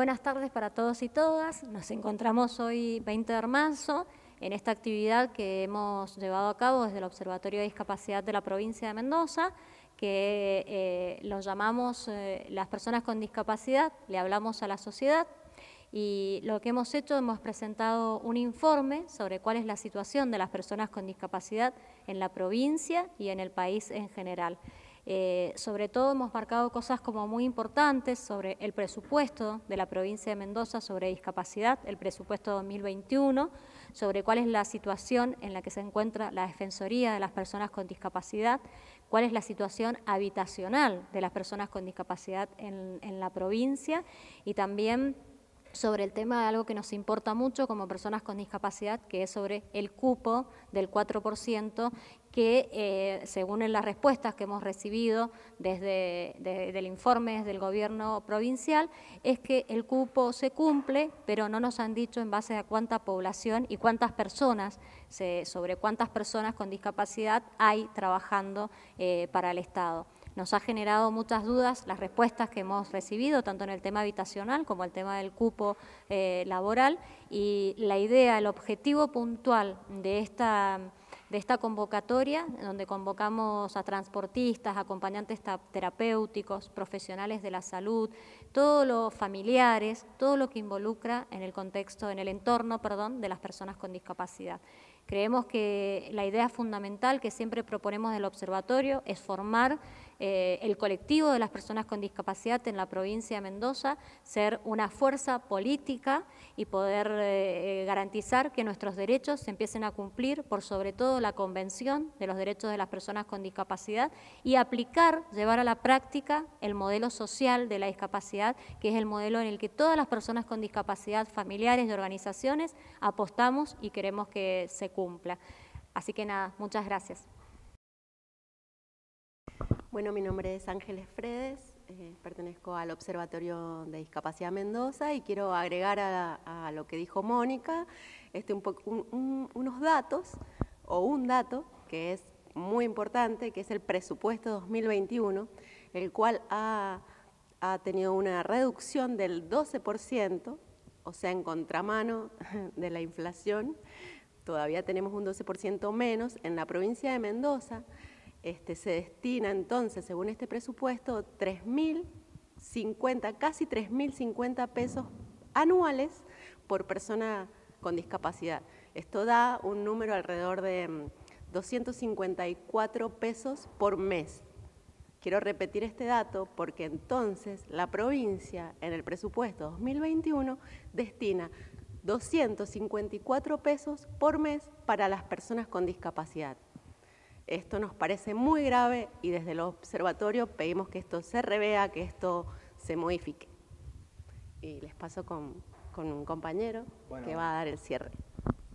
buenas tardes para todos y todas. Nos encontramos hoy 20 de marzo en esta actividad que hemos llevado a cabo desde el Observatorio de Discapacidad de la provincia de Mendoza, que eh, lo llamamos eh, las personas con discapacidad, le hablamos a la sociedad y lo que hemos hecho, hemos presentado un informe sobre cuál es la situación de las personas con discapacidad en la provincia y en el país en general. Eh, sobre todo hemos marcado cosas como muy importantes sobre el presupuesto de la provincia de Mendoza sobre discapacidad, el presupuesto 2021, sobre cuál es la situación en la que se encuentra la Defensoría de las Personas con Discapacidad, cuál es la situación habitacional de las personas con discapacidad en, en la provincia y también sobre el tema de algo que nos importa mucho como personas con discapacidad, que es sobre el cupo del 4% que eh, según las respuestas que hemos recibido desde el del informe del gobierno provincial, es que el cupo se cumple, pero no nos han dicho en base a cuánta población y cuántas personas, sobre cuántas personas con discapacidad hay trabajando eh, para el Estado. Nos ha generado muchas dudas las respuestas que hemos recibido, tanto en el tema habitacional como el tema del cupo eh, laboral, y la idea, el objetivo puntual de esta de esta convocatoria, donde convocamos a transportistas, acompañantes terapéuticos, profesionales de la salud, todos los familiares, todo lo que involucra en el contexto, en el entorno, perdón, de las personas con discapacidad. Creemos que la idea fundamental que siempre proponemos del observatorio es formar eh, el colectivo de las personas con discapacidad en la provincia de Mendoza, ser una fuerza política y poder eh, eh, garantizar que nuestros derechos se empiecen a cumplir, por sobre todo la Convención de los Derechos de las Personas con Discapacidad y aplicar, llevar a la práctica el modelo social de la discapacidad, que es el modelo en el que todas las personas con discapacidad, familiares y organizaciones apostamos y queremos que se cumpla. Así que nada, muchas gracias. Bueno, mi nombre es Ángeles Fredes, eh, pertenezco al Observatorio de Discapacidad Mendoza y quiero agregar a, lo que dijo Mónica este, un unos datos o un dato que es muy importante, que es el presupuesto 2021, el cual ha, ha tenido una reducción del 12%, o sea, en contramano de la inflación. Todavía tenemos un 12% menos en la provincia de Mendoza este, se destina entonces, según este presupuesto, 3.050, casi 3.050 pesos anuales por persona con discapacidad. Esto da un número alrededor de 254 mm, pesos por mes. Quiero repetir este dato porque entonces la provincia en el presupuesto 2021 destina 254 pesos por mes para las personas con discapacidad. Esto nos parece muy grave y desde el observatorio pedimos que esto se revea, que esto se modifique. Y les paso con, un compañero que va a dar el cierre.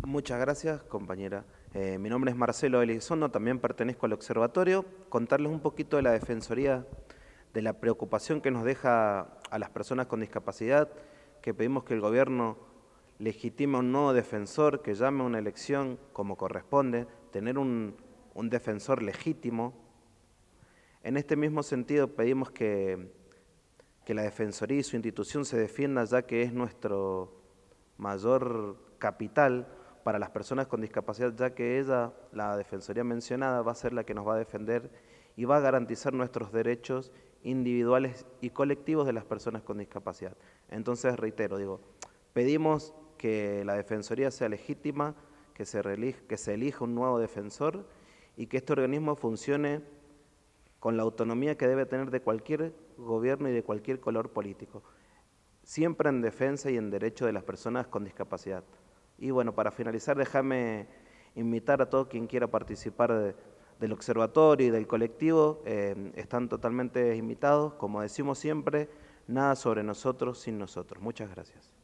Muchas gracias, compañera. Eh, mi nombre es Marcelo Elizondo, también pertenezco al observatorio. Contarles un poquito de la Defensoría, de la preocupación que nos deja a las personas con discapacidad, que pedimos que el gobierno legitime un nuevo defensor, que llame a una elección como corresponde, tener un un defensor legítimo. En este mismo sentido pedimos que, la Defensoría y su institución se defienda ya que es nuestro mayor capital para las personas con discapacidad, ya que ella, la Defensoría mencionada, va a ser la que nos va a defender y va a garantizar nuestros derechos individuales y colectivos de las personas con discapacidad. Entonces, reitero, digo, pedimos que la Defensoría sea legítima, que se elija un nuevo defensor y que este organismo funcione con la autonomía que debe tener de cualquier gobierno y de cualquier color político, siempre en defensa y en derecho de las personas con discapacidad. Y bueno, para finalizar, déjame invitar a todo quien quiera participar del observatorio y del colectivo, eh, están totalmente invitados, como decimos siempre, nada sobre nosotros sin nosotros. Muchas gracias.